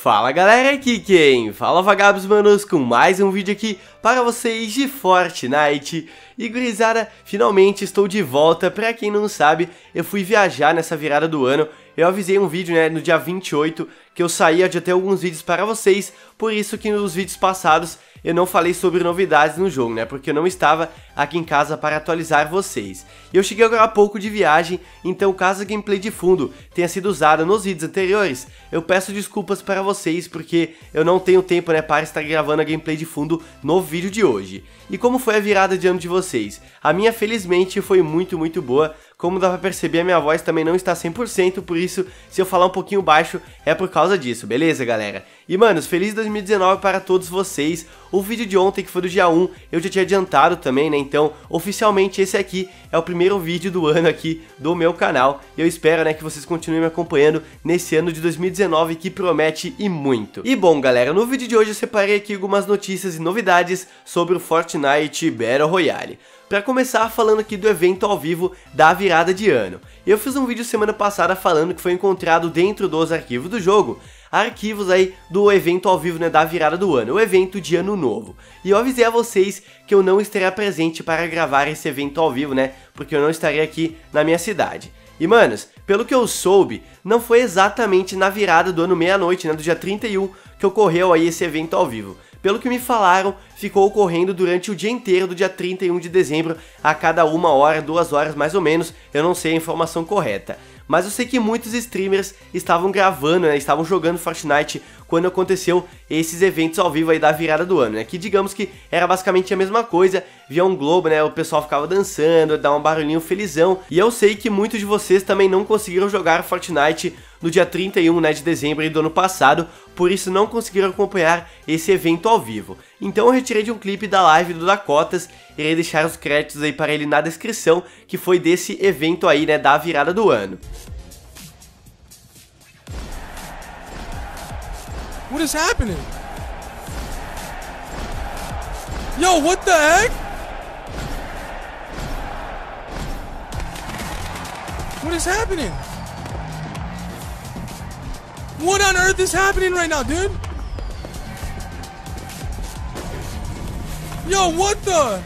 Fala galera, aqui quem? Fala vagabos manos com mais um vídeo aqui para vocês de Fortnite E gurizada, finalmente estou de volta, pra quem não sabe, eu fui viajar nessa virada do ano Eu avisei um vídeo né, no dia 28 que eu saía de até alguns vídeos para vocês Por isso que nos vídeos passados eu não falei sobre novidades no jogo, né? Porque eu não estava aqui em casa para atualizar vocês. Eu cheguei agora há pouco de viagem, então caso a gameplay de fundo tenha sido usada nos vídeos anteriores, eu peço desculpas para vocês porque eu não tenho tempo, né, para estar gravando a gameplay de fundo no vídeo de hoje. E como foi a virada de ano de vocês? A minha, felizmente, foi muito, muito boa. Como dá pra perceber, a minha voz também não está 100%, por isso, se eu falar um pouquinho baixo, é por causa disso, beleza, galera? E, manos, feliz 2019 para todos vocês. O vídeo de ontem, que foi do dia 1, eu já tinha adiantado também, né? Então, oficialmente, esse aqui é o primeiro vídeo do ano aqui do meu canal. Eu espero, né, que vocês continuem me acompanhando nesse ano de 2019 que promete e muito. E bom, galera, no vídeo de hoje eu separei aqui algumas notícias e novidades sobre o Fortnite Battle Royale. Para começar falando aqui do evento ao vivo da virada de ano. Eu fiz um vídeo semana passada falando que foi encontrado dentro dos arquivos do jogo arquivos aí do evento ao vivo, né, da virada do ano, o evento de ano novo. E eu avisei a vocês que eu não estarei presente para gravar esse evento ao vivo, né, porque eu não estarei aqui na minha cidade. E manos, pelo que eu soube, não foi exatamente na virada do ano meia-noite, né, do dia 31, que ocorreu aí esse evento ao vivo. Pelo que me falaram, ficou ocorrendo durante o dia inteiro do dia 31 de dezembro, a cada uma hora, duas horas mais ou menos, eu não sei a informação correta. Mas eu sei que muitos streamers estavam gravando, né, estavam jogando Fortnite quando aconteceu esses eventos ao vivo aí da virada do ano, né? Que digamos que era basicamente a mesma coisa, via um globo, né? O pessoal ficava dançando, dava um barulhinho felizão. E eu sei que muitos de vocês também não conseguiram jogar Fortnite no dia 31, né, de dezembro do ano passado, por isso não conseguiram acompanhar esse evento ao vivo. Então eu retirei de um clipe da live do Dakotas, irei deixar os créditos aí para ele na descrição, que foi desse evento aí, né, da virada do ano. What is happening? Yo, what the heck? What is happening? What on earth is happening right now, dude? Yo, what the?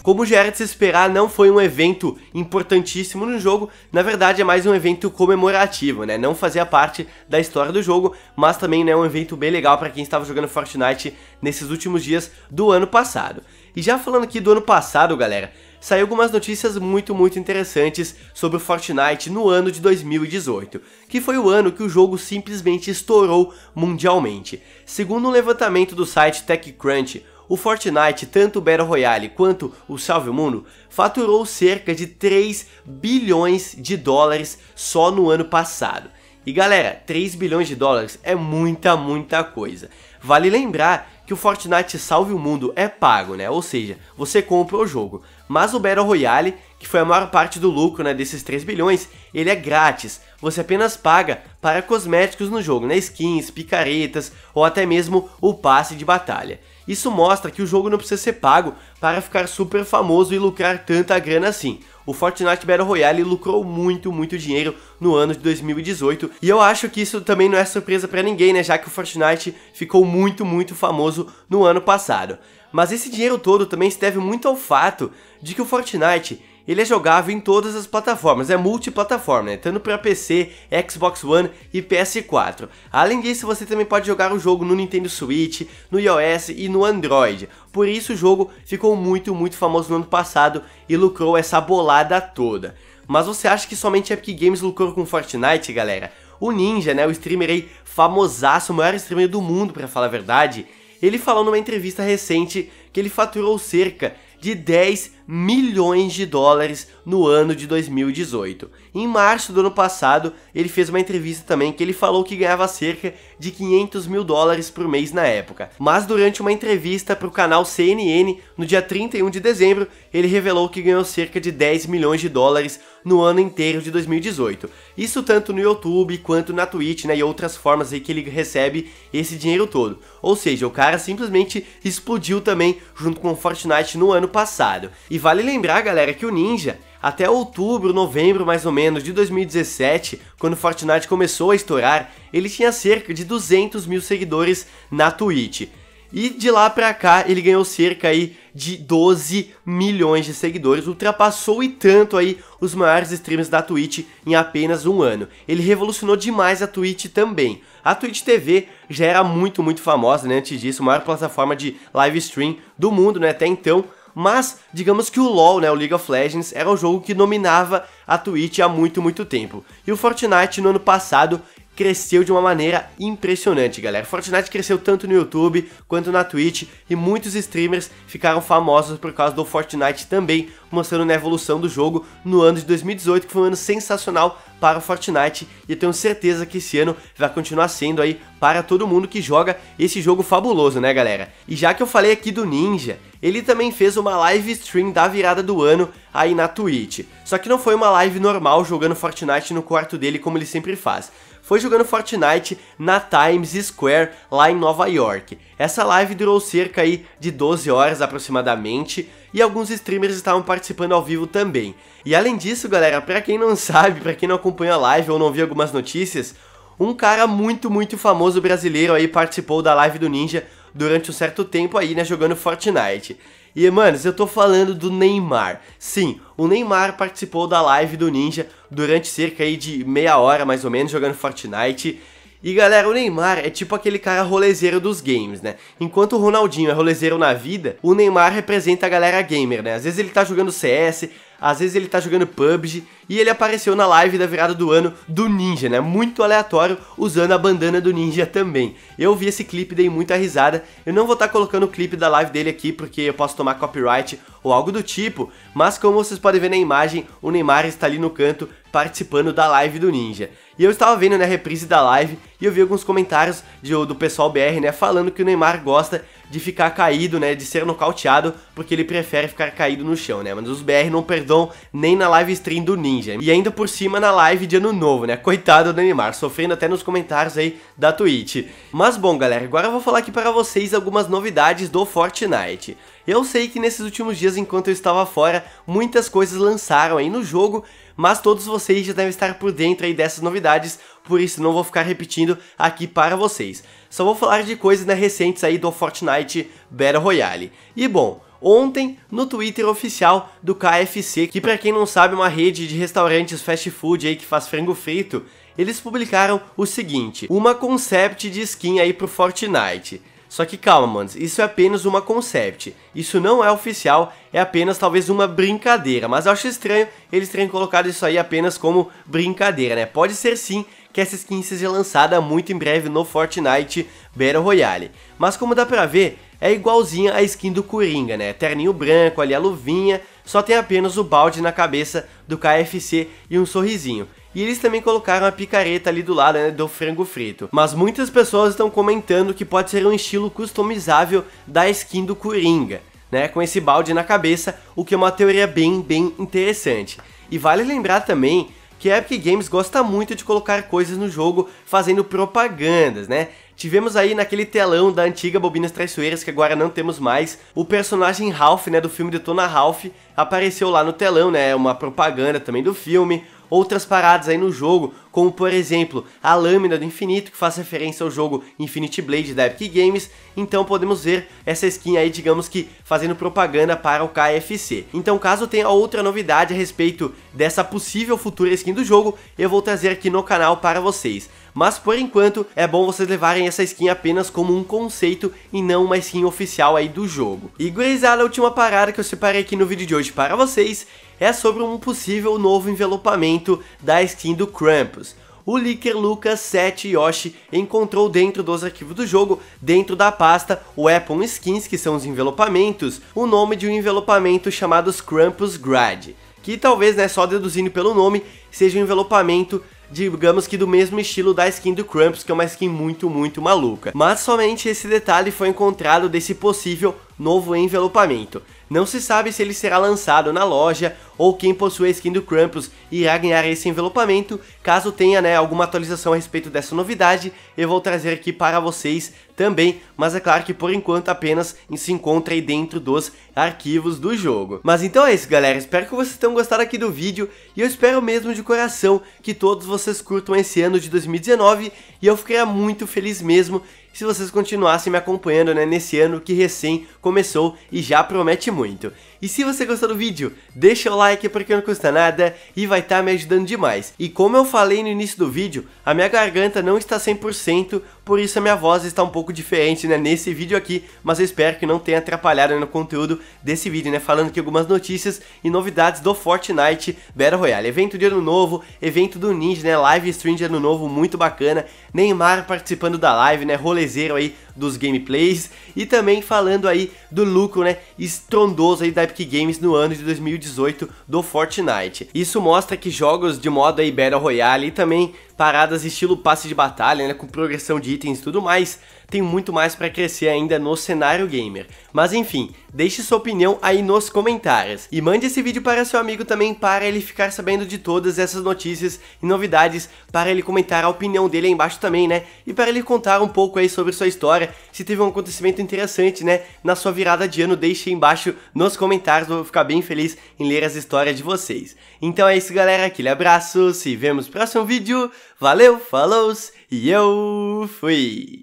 Como já era de se esperar, não foi um evento importantíssimo no jogo, na verdade é mais um evento comemorativo, né? Não fazia parte da história do jogo, mas também é né, um evento bem legal para quem estava jogando Fortnite nesses últimos dias do ano passado. E já falando aqui do ano passado, galera, saiu algumas notícias muito, muito interessantes sobre o Fortnite no ano de 2018, que foi o ano que o jogo simplesmente estourou mundialmente. Segundo um levantamento do site TechCrunch, o Fortnite, tanto o Battle Royale quanto o Salve o Mundo, faturou cerca de 3 bilhões de dólares só no ano passado. E galera, 3 bilhões de dólares é muita, muita coisa. Vale lembrar que o Fortnite Salve o Mundo é pago, né? Ou seja, você compra o jogo. Mas o Battle Royale, que foi a maior parte do lucro né, desses 3 bilhões, ele é grátis. Você apenas paga para cosméticos no jogo, né, skins, picaretas ou até mesmo o passe de batalha. Isso mostra que o jogo não precisa ser pago para ficar super famoso e lucrar tanta grana assim. O Fortnite Battle Royale lucrou muito, muito dinheiro no ano de 2018, e eu acho que isso também não é surpresa para ninguém, né, já que o Fortnite ficou muito, muito famoso no ano passado. Mas esse dinheiro todo também se deve muito ao fato de que o Fortnite ele é jogável em todas as plataformas, é multiplataforma, né? tanto para PC, Xbox One e PS4. Além disso, você também pode jogar o jogo no Nintendo Switch, no iOS e no Android. Por isso o jogo ficou muito, muito famoso no ano passado e lucrou essa bolada toda. Mas você acha que somente Epic Games lucrou com Fortnite, galera? O Ninja, né, o streamer aí famosaço, o maior streamer do mundo, para falar a verdade, ele falou numa entrevista recente que ele faturou cerca de 10 milhões de dólares no ano de 2018. Em março do ano passado, ele fez uma entrevista também que ele falou que ganhava cerca de 500 mil dólares por mês na época. Mas durante uma entrevista para o canal CNN no dia 31 de dezembro, ele revelou que ganhou cerca de 10 milhões de dólares no ano inteiro de 2018. Isso tanto no YouTube quanto na Twitch, né, e outras formas aí que ele recebe esse dinheiro todo. Ou seja, o cara simplesmente explodiu também junto com o Fortnite no ano passado. E vale lembrar, galera, que o Ninja, até outubro, novembro mais ou menos de 2017, quando Fortnite começou a estourar, ele tinha cerca de 200 mil seguidores na Twitch. E de lá pra cá ele ganhou cerca aí de 12 milhões de seguidores, ultrapassou e tanto aí os maiores streamers da Twitch em apenas um ano. Ele revolucionou demais a Twitch também. A Twitch TV já era muito, muito famosa, né? Antes disso, a maior plataforma de live stream do mundo, né? Até então, mas digamos que o LoL, né, o League of Legends, era o jogo que dominava a Twitch há muito, muito tempo. E o Fortnite no ano passado cresceu de uma maneira impressionante, galera. Fortnite cresceu tanto no YouTube quanto na Twitch e muitos streamers ficaram famosos por causa do Fortnite também, mostrando a evolução do jogo no ano de 2018, que foi um ano sensacional para o Fortnite e tenho certeza que esse ano vai continuar sendo aí para todo mundo que joga esse jogo fabuloso, né, galera? E já que eu falei aqui do Ninja, ele também fez uma live stream da virada do ano aí na Twitch. Só que não foi uma live normal jogando Fortnite no quarto dele como ele sempre faz foi jogando Fortnite na Times Square, lá em Nova York. Essa live durou cerca aí de 12 horas aproximadamente, e alguns streamers estavam participando ao vivo também. E além disso, galera, para quem não sabe, para quem não acompanha a live ou não viu algumas notícias, um cara muito, muito famoso brasileiro aí participou da live do Ninja durante um certo tempo aí, né, jogando Fortnite. E, manos, eu tô falando do Neymar. Sim, o Neymar participou da live do Ninja durante cerca aí de meia hora, mais ou menos, jogando Fortnite. E galera, o Neymar é tipo aquele cara rolezeiro dos games, né? Enquanto o Ronaldinho é rolezeiro na vida, o Neymar representa a galera gamer, né? Às vezes ele tá jogando CS, às vezes ele tá jogando PUBG, e ele apareceu na live da virada do ano do Ninja, né? Muito aleatório, usando a bandana do Ninja também. Eu vi esse clipe, dei muita risada. Eu não vou estar tá colocando o clipe da live dele aqui porque eu posso tomar copyright ou algo do tipo, mas como vocês podem ver na imagem, o Neymar está ali no canto participando da live do Ninja. E eu estava vendo né, a reprise da live e eu vi alguns comentários de, do pessoal BR, né, falando que o Neymar gosta de ficar caído, né, de ser nocauteado, porque ele prefere ficar caído no chão, né? Mas os BR não perdoam nem na live stream do Ninja. E ainda por cima na live de ano novo, né? Coitado do Neymar, sofrendo até nos comentários aí da Twitch. Mas bom, galera, agora eu vou falar aqui para vocês algumas novidades do Fortnite. Eu sei que nesses últimos dias, enquanto eu estava fora, muitas coisas lançaram aí no jogo, mas todos vocês já devem estar por dentro aí dessas novidades, por isso não vou ficar repetindo aqui para vocês. Só vou falar de coisas né, recentes aí do Fortnite Battle Royale. E bom, ontem no Twitter oficial do KFC, que para quem não sabe é uma rede de restaurantes fast food aí que faz frango frito, eles publicaram o seguinte, uma concept de skin aí pro Fortnite. Só que calma, manos, isso é apenas uma concept. Isso não é oficial, é apenas talvez uma brincadeira. Mas eu acho estranho eles terem colocado isso aí apenas como brincadeira, né? Pode ser sim que essa skin seja lançada muito em breve no Fortnite Battle Royale. Mas como dá pra ver, é igualzinha a skin do Coringa, né? Terninho branco ali, a luvinha, só tem apenas o balde na cabeça do KFC e um sorrisinho. E eles também colocaram a picareta ali do lado né, do frango frito. Mas muitas pessoas estão comentando que pode ser um estilo customizável da skin do Coringa, né? Com esse balde na cabeça, o que é uma teoria bem, bem interessante. E vale lembrar também que a Epic Games gosta muito de colocar coisas no jogo fazendo propagandas, né? Tivemos aí naquele telão da antiga Bobinas Traiçoeiras, que agora não temos mais, o personagem Ralph, né, do filme de Tona Ralph, apareceu lá no telão, né, uma propaganda também do filme, outras paradas aí no jogo, como por exemplo a lâmina do infinito, que faz referência ao jogo Infinity Blade da Epic Games, então podemos ver essa skin aí, digamos que fazendo propaganda para o KFC. Então caso tenha outra novidade a respeito dessa possível futura skin do jogo, eu vou trazer aqui no canal para vocês mas por enquanto é bom vocês levarem essa skin apenas como um conceito e não uma skin oficial aí do jogo. E gurizada, a última parada que eu separei aqui no vídeo de hoje para vocês é sobre um possível novo envelopamento da skin do Krampus. O Licker Lucas 7 Yoshi encontrou dentro dos arquivos do jogo, dentro da pasta Weapon Skins, que são os envelopamentos, o nome de um envelopamento chamado Krampus Grad, que talvez, né, só deduzindo pelo nome, seja um envelopamento digamos que do mesmo estilo da skin do Krampus, que é uma skin muito, muito maluca. Mas somente esse detalhe foi encontrado desse possível novo envelopamento. Não se sabe se ele será lançado na loja ou quem possui a skin do Krampus irá ganhar esse envelopamento. Caso tenha né, alguma atualização a respeito dessa novidade, eu vou trazer aqui para vocês também, mas é claro que por enquanto apenas se encontra aí dentro dos arquivos do jogo. Mas então é isso galera, espero que vocês tenham gostado aqui do vídeo e eu espero mesmo de coração que todos vocês curtam esse ano de 2019 e eu ficaria muito feliz mesmo se vocês continuassem me acompanhando né, nesse ano que recém começou e já promete muito. E se você gostou do vídeo, deixa o like porque não custa nada e vai estar tá me ajudando demais. E como eu falei no início do vídeo, a minha garganta não está 100%, por isso a minha voz está um pouco diferente né, nesse vídeo aqui, mas eu espero que não tenha atrapalhado no conteúdo desse vídeo, né? Falando aqui algumas notícias e novidades do Fortnite Battle Royale. Evento de ano novo, evento do Ninja, né? Live stream de ano novo, muito bacana. Neymar participando da live, né? Rolezeiro aí dos gameplays. E também falando aí do lucro, né? Estrondoso aí da Epic Games no ano de 2018 do Fortnite. Isso mostra que jogos de modo aí Battle Royale e também paradas estilo passe de batalha, né, com progressão de itens e tudo mais, tem muito mais para crescer ainda no cenário gamer. Mas enfim, deixe sua opinião aí nos comentários e mande esse vídeo para seu amigo também para ele ficar sabendo de todas essas notícias e novidades, para ele comentar a opinião dele aí embaixo também, né? E para ele contar um pouco aí sobre sua história, se teve um acontecimento interessante, né, na sua virada de ano, deixe aí embaixo nos comentários, vou ficar bem feliz em ler as histórias de vocês. Então é isso, galera, aquele abraço, se vemos no próximo vídeo. Valeu, falou e eu fui.